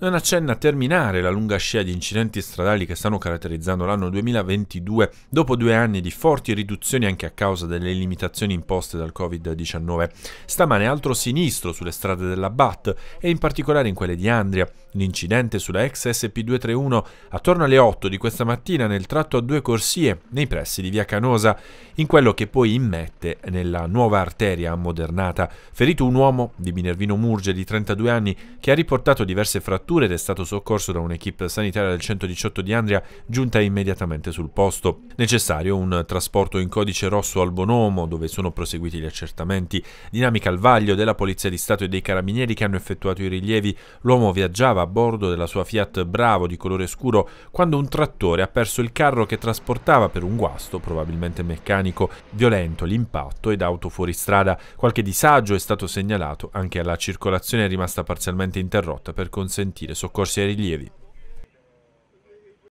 non accenna a terminare la lunga scia di incidenti stradali che stanno caratterizzando l'anno 2022 dopo due anni di forti riduzioni anche a causa delle limitazioni imposte dal Covid-19. Stamane altro sinistro sulle strade della BAT e in particolare in quelle di Andria. L'incidente sulla ex SP231 attorno alle 8 di questa mattina nel tratto a due corsie nei pressi di via Canosa, in quello che poi immette nella nuova arteria ammodernata. Ferito un uomo di Minervino Murge di 32 anni che ha riportato diverse fratture fratture ed è stato soccorso da un'equipe sanitaria del 118 di Andria giunta immediatamente sul posto. Necessario un trasporto in codice rosso al Bonomo dove sono proseguiti gli accertamenti, dinamica al vaglio della Polizia di Stato e dei Carabinieri che hanno effettuato i rilievi. L'uomo viaggiava a bordo della sua Fiat Bravo di colore scuro quando un trattore ha perso il carro che trasportava per un guasto, probabilmente meccanico, violento l'impatto ed auto fuoristrada. Qualche disagio è stato segnalato anche alla circolazione rimasta parzialmente interrotta per consentire garantire soccorsi e rilievi,